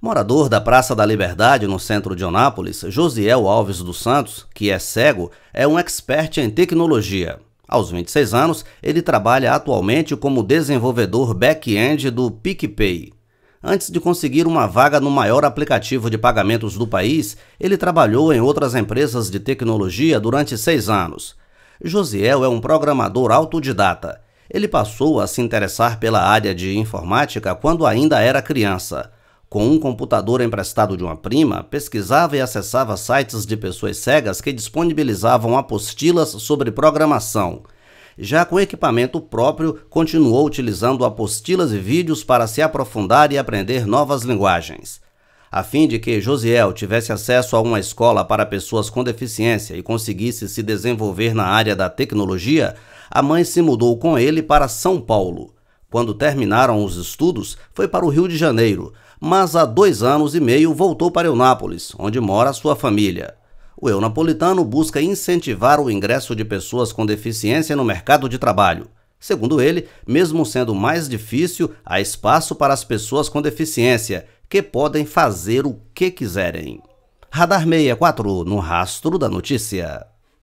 Morador da Praça da Liberdade, no centro de Onápolis, Josiel Alves dos Santos, que é cego, é um expert em tecnologia. Aos 26 anos, ele trabalha atualmente como desenvolvedor back-end do PicPay. Antes de conseguir uma vaga no maior aplicativo de pagamentos do país, ele trabalhou em outras empresas de tecnologia durante seis anos. Josiel é um programador autodidata. Ele passou a se interessar pela área de informática quando ainda era criança. Com um computador emprestado de uma prima, pesquisava e acessava sites de pessoas cegas que disponibilizavam apostilas sobre programação. Já com equipamento próprio, continuou utilizando apostilas e vídeos para se aprofundar e aprender novas linguagens. A fim de que Josiel tivesse acesso a uma escola para pessoas com deficiência e conseguisse se desenvolver na área da tecnologia, a mãe se mudou com ele para São Paulo. Quando terminaram os estudos, foi para o Rio de Janeiro, mas há dois anos e meio voltou para Eunápolis, onde mora sua família. O eu napolitano busca incentivar o ingresso de pessoas com deficiência no mercado de trabalho. Segundo ele, mesmo sendo mais difícil, há espaço para as pessoas com deficiência, que podem fazer o que quiserem. Radar 64, no rastro da notícia.